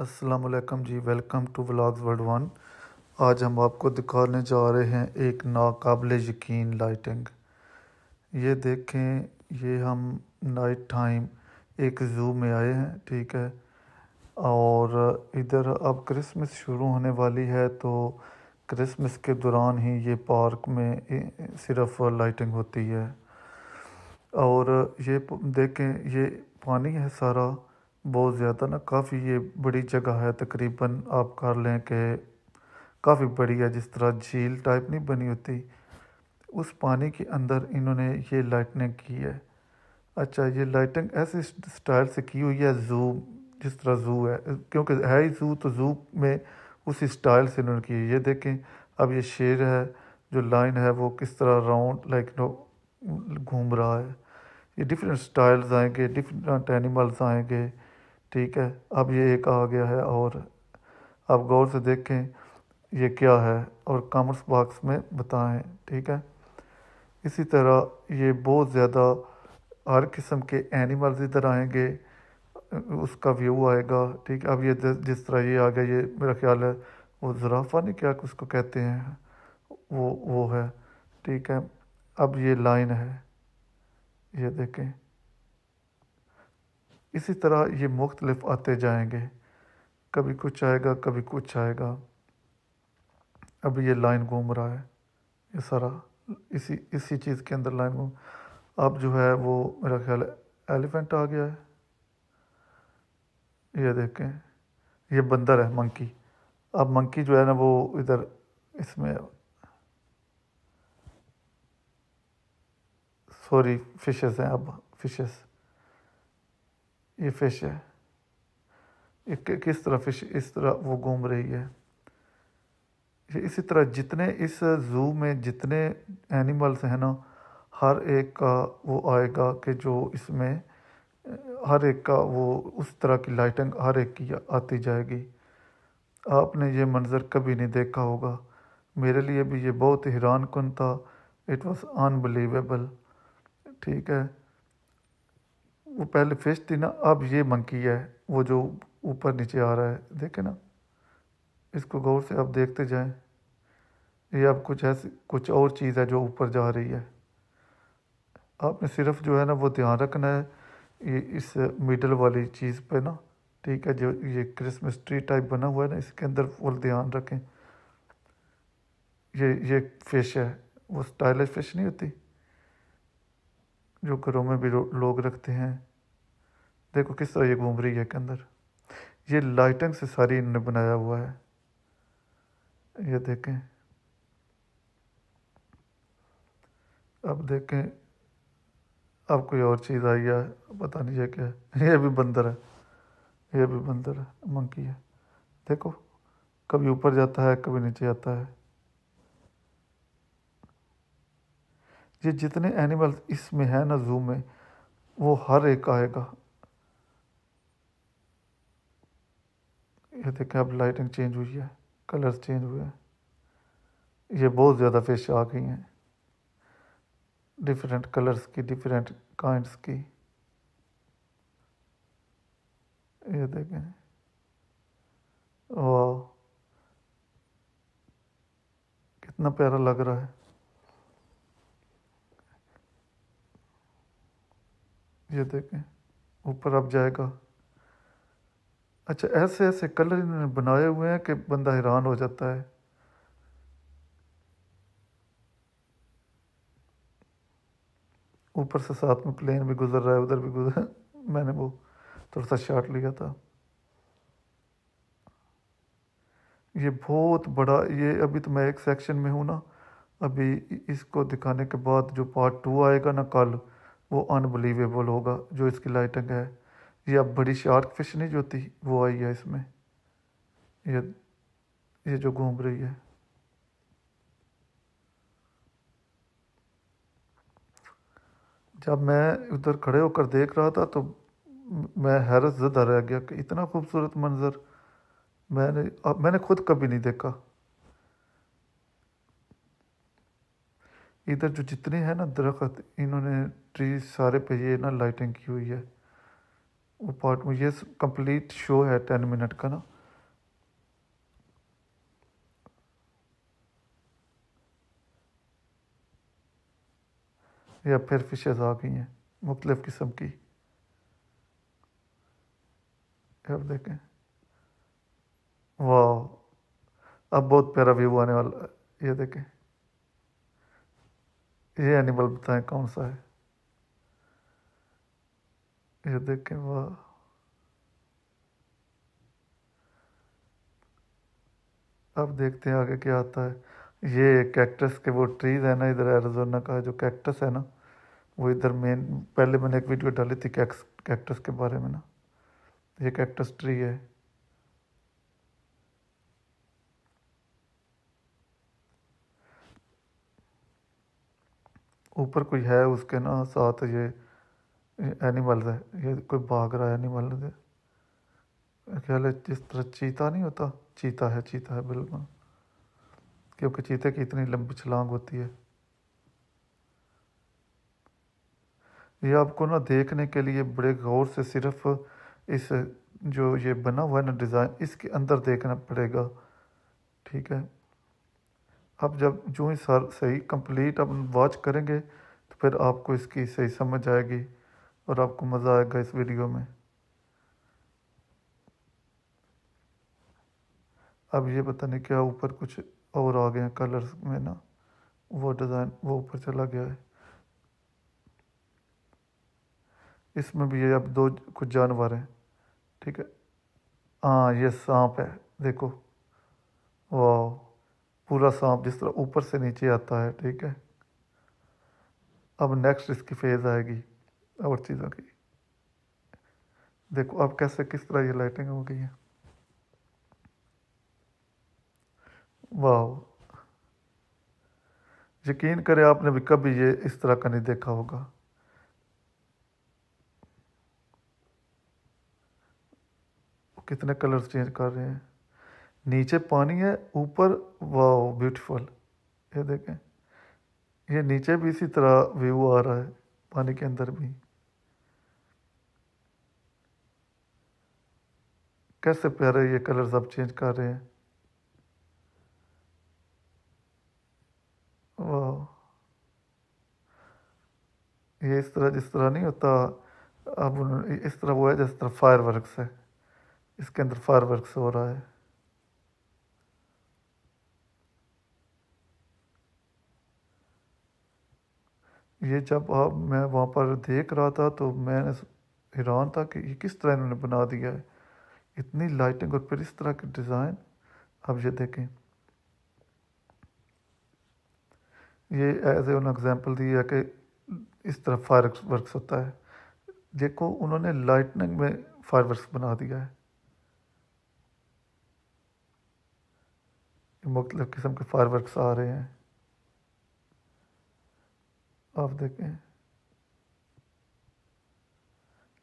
Aslam ji welcome to vlogs world one आज हम आपको दिखाने जा रहे हैं एक नाकबिल यकीन लाइटिंग ये देखें ये हम नाइट टाइम एक ज़ू में आए हैं ठीक है और इधर अब क्रिसमस शुरू होने वाली है तो क्रिसमस के दौरान ही ये पार्क में सिर्फ लाइटिंग होती है और ये देखें ये पानी है सारा बहुत ज़्यादा ना काफ़ी ये बड़ी जगह है तकरीबन आप कर लें कि काफ़ी बड़ी है जिस तरह झील टाइप नहीं बनी होती उस पानी के अंदर इन्होंने ये लाइटनिंग की है अच्छा ये लाइटिंग ऐसे स्टाइल से की हुई है जू जिस तरह जू है क्योंकि है ही जू तो जू में उसी स्टाइल से इन्होंने की है ये देखें अब ये शेर है जो लाइन है वो किस तरह राउंड लाइक नो घूम रहा है ये डिफरेंट स्टाइल्स आएंगे डिफरेंट एनिमल्स आएंगे ठीक है अब ये एक आ गया है और अब गौर से देखें ये क्या है और कमेंट्स बॉक्स में बताएं ठीक है इसी तरह ये बहुत ज़्यादा हर किस्म के एनिमल्स इधर आएंगे उसका व्यू आएगा ठीक है अब ये जिस तरह ये आ गया ये मेरा ख्याल है वो ज़राफ़ा नहीं क्या उसको कहते हैं वो वो है ठीक है अब ये लाइन है ये देखें इसी तरह ये मुख्तलिफ़ आते जाएंगे कभी कुछ आएगा कभी कुछ आएगा अभी ये लाइन घूम रहा है ये सारा इसी इसी चीज़ के अंदर लाइन घूम अब जो है वो मेरा ख्याल है एलिफेंट आ गया है ये देखें ये बंदर है मंकी अब मंकी जो है ना वो इधर इसमें सॉरी फिशेस हैं अब फिशेस ये फिश है ये किस तरह फिश इस तरह वो घूम रही है इसी तरह जितने इस जू में जितने एनिमल्स हैं ना हर एक का वो आएगा कि जो इसमें हर एक का वो उस तरह की लाइटिंग हर एक की आती जाएगी आपने ये मंज़र कभी नहीं देखा होगा मेरे लिए भी ये बहुत हैरान कन था इट वॉज़ अनबिलीवेबल ठीक है वो पहले फिश थी ना अब ये मंकी है वो जो ऊपर नीचे आ रहा है देखे ना इसको गौर से आप देखते जाएं ये अब कुछ ऐसी कुछ और चीज़ है जो ऊपर जा रही है आपने सिर्फ जो है ना वो ध्यान रखना है ये इस मिडल वाली चीज़ पे ना ठीक है जो ये क्रिसमस ट्री टाइप बना हुआ है ना इसके अंदर फुल ध्यान रखें ये ये फिश है वो स्टाइलिश फिश नहीं होती जो घरों में भी लोग रखते हैं देखो किस तरह ये घूम रही है के अंदर ये लाइटिंग से सारी इन्होंने बनाया हुआ है ये देखें अब देखें अब कोई और चीज़ आई है पता नहीं ये क्या है ये भी बंदर है ये भी बंदर है मंकी है देखो कभी ऊपर जाता है कभी नीचे आता है ये जितने एनिमल्स इसमें हैं ना जू में वो हर एक आएगा ये देखें अब लाइटिंग चेंज हुई है कलर्स चेंज हुए हैं ये बहुत ज़्यादा फिश आ गई हैं डिफरेंट कलर्स की डिफरेंट काइंड्स की ये देखें वाह कितना प्यारा लग रहा है ये देखें ऊपर अब जाएगा अच्छा ऐसे ऐसे कलर इन्होंने बनाए हुए हैं कि बंदा हैरान हो जाता है ऊपर से साथ में प्लेन भी गुजर रहा है उधर भी गुजर मैंने वो थोड़ा सा शॉट लिया था ये बहुत बड़ा ये अभी तो मैं एक सेक्शन में हूँ ना अभी इसको दिखाने के बाद जो पार्ट टू आएगा ना कल वो अनबिलीवेबल होगा जो इसकी लाइटिंग है ये अब बड़ी शार्क फिश नहीं जो थी वो आई है इसमें ये ये जो घूम रही है जब मैं उधर खड़े होकर देख रहा था तो मैं हैरत ज़दा रह गया कि इतना खूबसूरत मंज़र मैंने अब मैंने खुद कभी नहीं देखा इधर जो जितने हैं ना दरख्त इन्होंने ट्री सारे पे ये ना लाइटिंग की हुई है वो पार्ट में ये कंप्लीट शो है टेन मिनट का ना या फिर फिशेज आ गई हैं मुख्तलिफ़ किस्म की अब देखें वाह अब बहुत प्यारा व्यू आने वाला ये देखें ये एनिमल बताएं कौन सा है ये देखें वाह अब देखते हैं आगे क्या आता है ये कैक्टस के वो ट्रीज़ है ना इधर एरिजोना का जो कैक्टस है ना वो इधर मेन पहले मैंने एक वीडियो डाली थी कैक्स कैक्टस के बारे में ना ये कैक्टस ट्री है ऊपर कोई है उसके ना साथ ये एनिमल्स है ये कोई भाग रहा है एनिमल ख्याल है जिस तरह चीता नहीं होता चीता है चीता है बिल्कुल क्योंकि चीते की इतनी लंबी छलांग होती है ये आपको ना देखने के लिए बड़े गौर से सिर्फ इस जो ये बना हुआ है ना डिज़ाइन इसके अंदर देखना पड़ेगा ठीक है अब जब जो ही सर सही कंप्लीट अब वॉच करेंगे तो फिर आपको इसकी सही समझ आएगी और आपको मज़ा आएगा इस वीडियो में अब ये पता नहीं क्या ऊपर कुछ और आ गया कलर्स में ना वो डिज़ाइन वो ऊपर चला गया है इसमें भी ये अब दो कुछ जानवर हैं ठीक है हाँ ये सांप है देखो वाह पूरा सांप जिस तरह ऊपर से नीचे आता है ठीक है अब नेक्स्ट इसकी फेज़ आएगी और चीज़ों की देखो अब कैसे किस तरह ये लाइटिंग हो गई है वाह यकीन करें आपने भी कभी ये इस तरह का नहीं देखा होगा कितने कलर्स चेंज कर रहे हैं नीचे पानी है ऊपर वाह ब्यूटीफुल ये देखें ये नीचे भी इसी तरह व्यू आ रहा है पानी के अंदर भी कैसे प्यारे ये कलर्स आप चेंज कर रहे हैं वाह ये इस तरह जिस तरह नहीं होता अब इस तरह वो है जिस तरह फायर वर्कस है इसके अंदर फायर वर्कस हो रहा है ये जब आप मैं वहाँ पर देख रहा था तो मैंने हैरान था कि ये किस तरह इन्होंने बना दिया है इतनी लाइटिंग और फिर इस तरह के डिज़ाइन अब ये देखें ये एज एन एग्ज़ाम्पल दी है कि इस तरह फायर वर्कस होता है देखो उन्होंने लाइटनिंग में फायर वर्कस बना दिया है मुख्तलिफ़ किस्म के फायर वर्कस आ रहे हैं आप देखें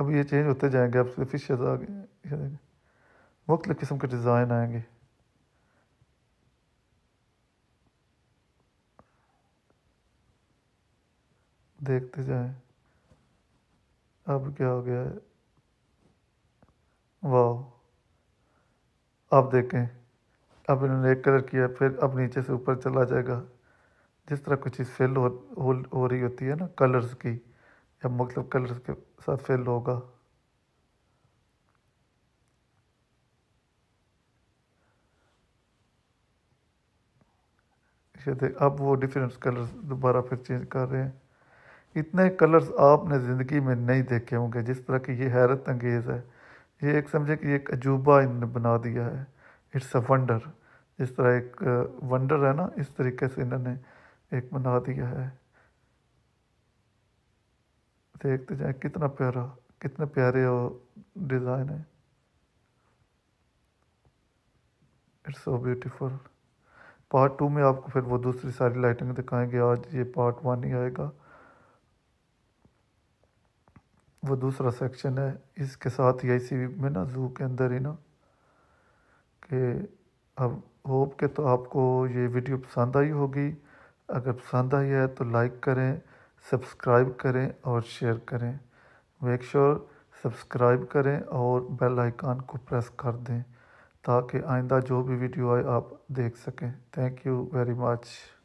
अब ये चेंज होते जाएंगे अब फिशेज आ गए मुख्तु किस्म के डिज़ाइन आएंगे देखते जाएं अब क्या हो गया है वाह अब देखें अब इन्होंने एक कलर किया फिर अब नीचे से ऊपर चला जाएगा जिस तरह कोई चीज़ फेल हो, हो रही होती है ना कलर्स की या मतलब कलर्स के साथ फेल होगा अब वो डिफरेंट कलर्स दोबारा फिर चेंज कर रहे हैं इतने कलर्स आपने ज़िंदगी में नहीं देखे होंगे जिस तरह की ये हैरत अंगेज़ है ये एक समझे कि एक अजूबा इन्होंने बना दिया है इट्स अ वंडर जिस तरह एक वंडर है ना इस तरीके से इन्होंने एक बना दिया है देखते जाए कितना प्यारा कितने प्यारे और डिज़ाइन है it's so beautiful part two में आपको फिर वो दूसरी सारी लाइटिंग दिखाएंगे आज ये पार्ट वन ही आएगा वो दूसरा सेक्शन है इसके साथ ही इसी में ना जू के अंदर ही ना कि अब होप के तो आपको ये वीडियो पसंद आई होगी अगर पसंद आई है तो लाइक करें सब्सक्राइब करें और शेयर करें मेक श्योर सब्सक्राइब करें और बेल आइकान को प्रेस कर दें ताकि आइंदा जो भी वीडियो आए आप देख सकें थैंक यू वेरी मच